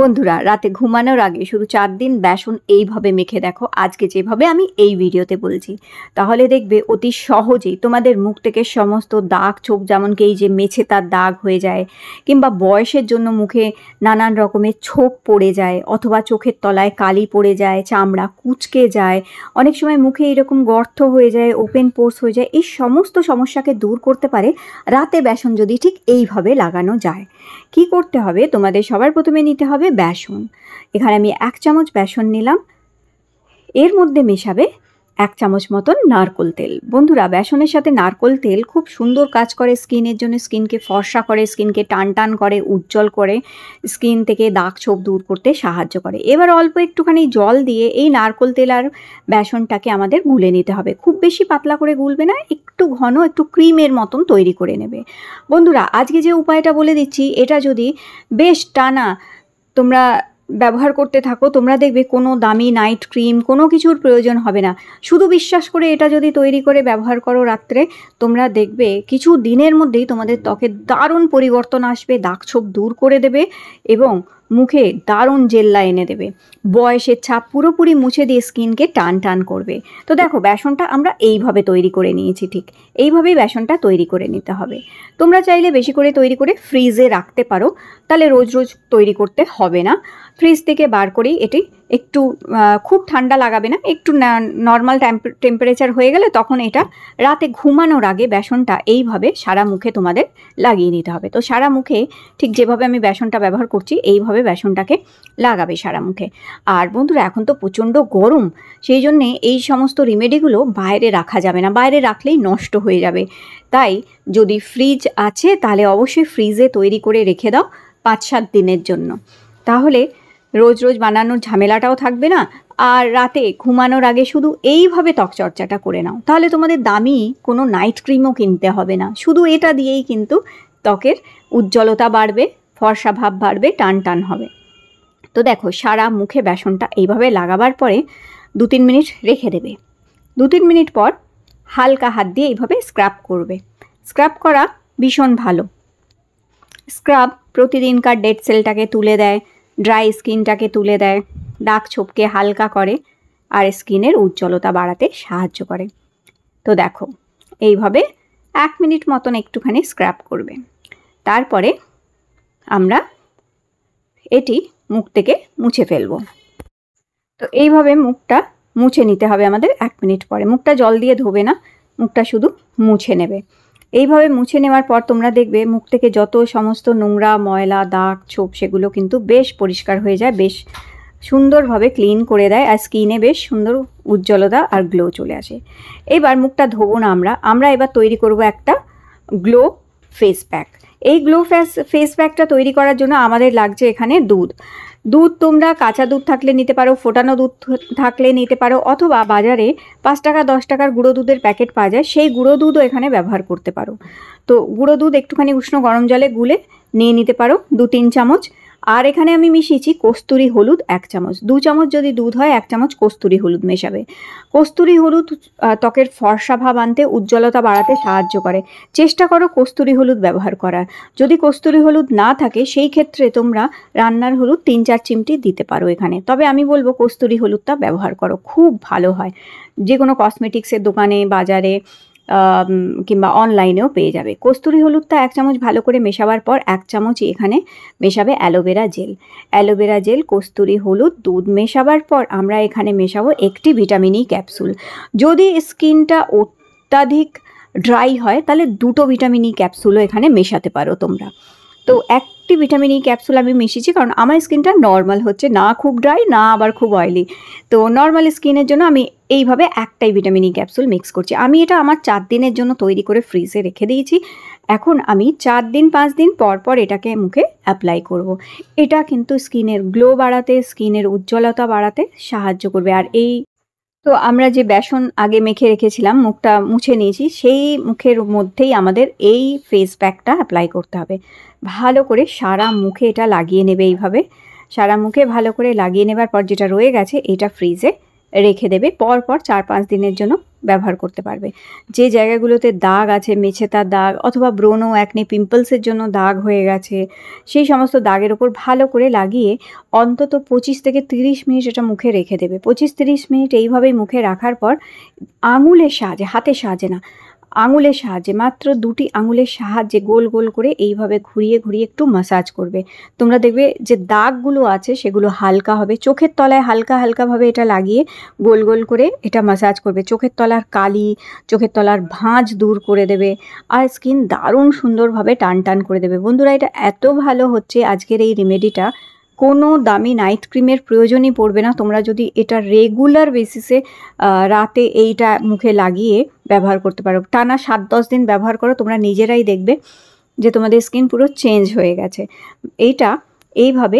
বন্ধুরা রাতে ঘুমানোর আগে শুধু চার দিন বেসন এইভাবে মেখে দেখো আজকে যেভাবে আমি এই ভিডিওতে বলছি তাহলে দেখবে অতি সহজেই তোমাদের মুখ থেকে সমস্ত দাগ যেমন কি এই যে মেছে তার দাগ হয়ে যায় কিংবা বয়সের জন্য মুখে নানান রকমের ছোপ পড়ে যায় অথবা চোখের তলায় কালি পড়ে যায় চামড়া কুচকে যায় অনেক সময় মুখে এরকম গর্ত হয়ে যায় ওপেন পোর্স হয়ে যায় এই সমস্ত সমস্যাকে দূর করতে পারে রাতে বেসন যদি ঠিক এইভাবে লাগানো যায় কি করতে হবে তোমাদের সবার প্রথমে নিতে হবে হবে বেসন এখানে আমি এক চামচ বেসন নিলাম এর মধ্যে মেশাবে এক চামচ মতন নারকোল তেল বন্ধুরা বেসনের সাথে নারকোল তেল খুব সুন্দর কাজ করে স্কিনের জন্য স্কিনকে ফর্সা করে স্কিনকে টান টান করে উজ্জ্বল করে স্কিন থেকে দাগ ছোপ দূর করতে সাহায্য করে এবার অল্প একটুখানি জল দিয়ে এই নারকোল তেল আর বেসনটাকে আমাদের গুলে নিতে হবে খুব বেশি পাতলা করে গুলবে না একটু ঘন একটু ক্রিমের মতন তৈরি করে নেবে বন্ধুরা আজকে যে উপায়টা বলে দিচ্ছি এটা যদি বেশ টানা তোমরা ব্যবহার করতে থাকো তোমরা দেখবে কোনো দামি নাইট ক্রিম কোনো কিছুর প্রয়োজন হবে না শুধু বিশ্বাস করে এটা যদি তৈরি করে ব্যবহার করো রাত্রে তোমরা দেখবে কিছু দিনের মধ্যেই তোমাদের ত্বকে দারুণ পরিবর্তন আসবে দাগছোপ দূর করে দেবে এবং মুখে দারুণ জেল্লা এনে দেবে বয়সের ছাপ পুরোপুরি মুছে দিয়ে স্কিনকে টান টান করবে তো দেখো বেসনটা আমরা এইভাবে তৈরি করে নিয়েছি ঠিক এইভাবেই বেসনটা তৈরি করে নিতে হবে তোমরা চাইলে বেশি করে তৈরি করে ফ্রিজে রাখতে পারো তাহলে রোজ রোজ তৈরি করতে হবে না ফ্রিজ থেকে বার করেই এটি একটু খুব ঠান্ডা লাগাবে না একটু নর্মাল টেম্পারেচার হয়ে গেলে তখন এটা রাতে ঘুমানোর আগে বেসনটা এইভাবে সারা মুখে তোমাদের লাগিয়ে নিতে হবে তো সারা মুখে ঠিক যেভাবে আমি বেসনটা ব্যবহার করছি এইভাবে বেসনটাকে লাগাবে সারা মুখে আর বন্ধুরা এখন তো প্রচণ্ড গরম সেই জন্যে এই সমস্ত রিমেডিগুলো বাইরে রাখা যাবে না বাইরে রাখলেই নষ্ট হয়ে যাবে তাই যদি ফ্রিজ আছে তাহলে অবশ্যই ফ্রিজে তৈরি করে রেখে দাও পাঁচ সাত দিনের জন্য তাহলে রোজ রোজ বানানোর ঝামেলাটাও থাকবে না আর রাতে ঘুমানোর আগে শুধু এইভাবে ত্বকচর্চাটা করে নাও তাহলে তোমাদের দামি কোনো নাইট ক্রিমও কিনতে হবে না শুধু এটা দিয়েই কিন্তু ত্বকের উজ্জ্বলতা বাড়বে ফর্সা ভাব বাড়বে টান টান হবে তো দেখো সারা মুখে বেসনটা এইভাবে লাগাবার পরে দু তিন মিনিট রেখে দেবে দু তিন মিনিট পর হালকা হাত দিয়ে এইভাবে স্ক্রাব করবে স্ক্রাব করা ভীষণ ভালো স্ক্রাব প্রতিদিনকার ডেড সেলটাকে তুলে দেয় ড্রাই স্কিনটাকে তুলে দেয় দাগ ছোপকে হালকা করে আর স্কিনের উজ্জ্বলতা বাড়াতে সাহায্য করে তো দেখো এইভাবে এক মিনিট মতন একটুখানি স্ক্র্যাপ করবে তারপরে আমরা এটি মুখ থেকে মুছে ফেলব তো এইভাবে মুখটা মুছে নিতে হবে আমাদের এক মিনিট পরে মুখটা জল দিয়ে ধোবে না মুখটা শুধু মুছে নেবে এইভাবে মুছে নেওয়ার পর তোমরা দেখবে মুখ থেকে যত সমস্ত নোংরা ময়লা দাগ ছোপ সেগুলো কিন্তু বেশ পরিষ্কার হয়ে যায় বেশ সুন্দরভাবে ক্লিন করে দেয় আর স্কিনে বেশ সুন্দর উজ্জ্বলতা আর গ্লো চলে আসে এবার মুখটা ধোবো না আমরা আমরা এবার তৈরি করব একটা গ্লো ফেস প্যাক এই গ্লো ফেস ফেস প্যাকটা তৈরি করার জন্য আমাদের লাগছে এখানে দুধ দুধ তোমরা কাঁচা দুধ থাকলে নিতে পারো ফোটানো দুধ থাকলে নিতে পারো অথবা বাজারে পাঁচ টাকা দশ টাকার গুঁড়ো দুধের প্যাকেট পাওয়া যায় সেই গুঁড়ো দুধও এখানে ব্যবহার করতে পারো তো গুঁড়ো দুধ একটুখানি উষ্ণ গরম জলে গুলে নিয়ে নিতে পারো দু তিন চামচ আর এখানে আমি মিশিয়েছি কস্তুরি হলুদ এক চামচ দু চামচ যদি দুধ হয় এক চামচ কস্তুরি হলুদ মেশাবে কস্তুরি হলুদ ত্বকের ফর্সা ভাব আনতে উজ্জ্বলতা বাড়াতে সাহায্য করে চেষ্টা করো কস্তুরি হলুদ ব্যবহার করার যদি কস্তুরি হলুদ না থাকে সেই ক্ষেত্রে তোমরা রান্নার হলুদ তিন চার চিমটি দিতে পারো এখানে তবে আমি বলবো কস্তুরি হলুদটা ব্যবহার করো খুব ভালো হয় যে কোনো কসমেটিক্সের দোকানে বাজারে কিংবা অনলাইনেও পেয়ে যাবে কস্তুরি হলুদটা এক চামচ ভালো করে মেশাবার পর এক চামচ এখানে মেশাবে অ্যালোভেরা জেল অ্যালোভেরা জেল কস্তুরি হলুদ দুধ মেশাবার পর আমরা এখানে মেশাবো একটি ভিটামিন ই e ক্যাপসুল যদি স্কিনটা অত্যাধিক ড্রাই হয় তাহলে দুটো ভিটামিন ই e ক্যাপসুলও এখানে মেশাতে পারো তোমরা তো একটি ভিটামিন ই e ক্যাপসুল আমি মিশিয়েছি কারণ আমার স্কিনটা নর্মাল হচ্ছে না খুব ড্রাই না আবার খুব অয়েলি তো নর্মাল স্কিনের জন্য আমি এইভাবে একটাই ভিটামিন ই ক্যাপসুল মিক্স করছি আমি এটা আমার চার দিনের জন্য তৈরি করে ফ্রিজে রেখে দিয়েছি এখন আমি চার দিন পাঁচ দিন পর পর এটাকে মুখে অ্যাপ্লাই করব। এটা কিন্তু স্কিনের গ্লো বাড়াতে স্কিনের উজ্জ্বলতা বাড়াতে সাহায্য করবে আর এই তো আমরা যে বেসন আগে মেখে রেখেছিলাম মুখটা মুছে নিয়েছি সেই মুখের মধ্যেই আমাদের এই ফেস প্যাকটা অ্যাপ্লাই করতে হবে ভালো করে সারা মুখে এটা লাগিয়ে নেবে এইভাবে সারা মুখে ভালো করে লাগিয়ে নেবার পর যেটা রয়ে গেছে এটা ফ্রিজে রেখে দেবে পরপর চার পাঁচ দিনের জন্য ব্যবহার করতে পারবে যে জায়গাগুলোতে দাগ আছে মেছে তার দাগ অথবা ব্রোনো অ্যাকনে পিম্পলসের জন্য দাগ হয়ে গেছে সেই সমস্ত দাগের ওপর ভালো করে লাগিয়ে অন্তত পঁচিশ থেকে তিরিশ মিনিট এটা মুখে রেখে দেবে পঁচিশ তিরিশ মিনিট এইভাবেই মুখে রাখার পর আঙুলের সাহায্যে হাতে সাহায্যে না আঙুলের সাহায্যে মাত্র দুটি আঙুলের সাহায্যে গোল গোল করে এইভাবে ঘুরিয়ে ঘুরিয়ে একটু মাসাজ করবে তোমরা দেখবে যে দাগগুলো আছে সেগুলো হালকা হবে চোখের তলায় হালকা হালকাভাবে এটা লাগিয়ে গোল গোল করে এটা মাসাজ করবে চোখের তলার কালি চোখের তলার ভাঁজ দূর করে দেবে আর স্কিন দারুণ সুন্দরভাবে টান টান করে দেবে বন্ধুরা এটা এত ভালো হচ্ছে আজকের এই রেমেডিটা কোনো দামি নাইট ক্রিমের প্রয়োজনই পড়বে না তোমরা যদি এটা রেগুলার বেসিসে রাতে এইটা মুখে লাগিয়ে ব্যবহার করতে পারো টানা সাত দশ দিন ব্যবহার করো তোমরা নিজেরাই দেখবে যে তোমাদের স্কিন পুরো চেঞ্জ হয়ে গেছে এইটা এইভাবে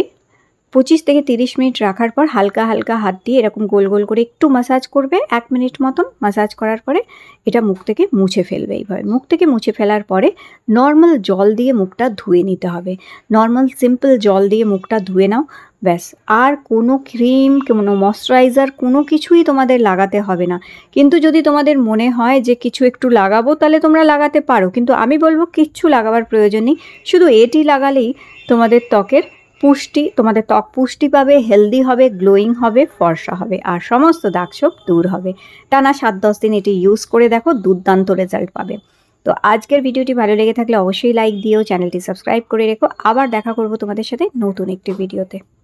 পঁচিশ থেকে তিরিশ মিনিট রাখার পর হালকা হালকা হাত দিয়ে এরকম গোল গোল করে একটু মাসাজ করবে এক মিনিট মতন মাসাজ করার পরে এটা মুখ থেকে মুছে ফেলবে এইভাবে মুখ থেকে মুছে ফেলার পরে নর্মাল জল দিয়ে মুখটা ধুয়ে নিতে হবে নর্মাল সিম্পল জল দিয়ে মুখটা ধুয়ে নাও ব্যাস আর কোনো ক্রিম কোনো ময়শ্চারাইজার কোনো কিছুই তোমাদের লাগাতে হবে না কিন্তু যদি তোমাদের মনে হয় যে কিছু একটু লাগাবো তাহলে তোমরা লাগাতে পারো কিন্তু আমি বলবো কিচ্ছু লাগাবার প্রয়োজন নেই শুধু এটি লাগালেই তোমাদের ত্বকের পুষ্টি তোমাদের ত্বক পুষ্টি পাবে হেলদি হবে গ্লোয়িং হবে ফর্সা হবে আর সমস্ত দাগছোপ দূর হবে টানা সাত দশ দিন এটি ইউজ করে দেখো দুর্দান্ত রেজাল্ট পাবে তো আজকের ভিডিওটি ভালো লেগে থাকলে অবশ্যই লাইক দিও চ্যানেলটি সাবস্ক্রাইব করে রেখো আবার দেখা করব তোমাদের সাথে নতুন একটি ভিডিওতে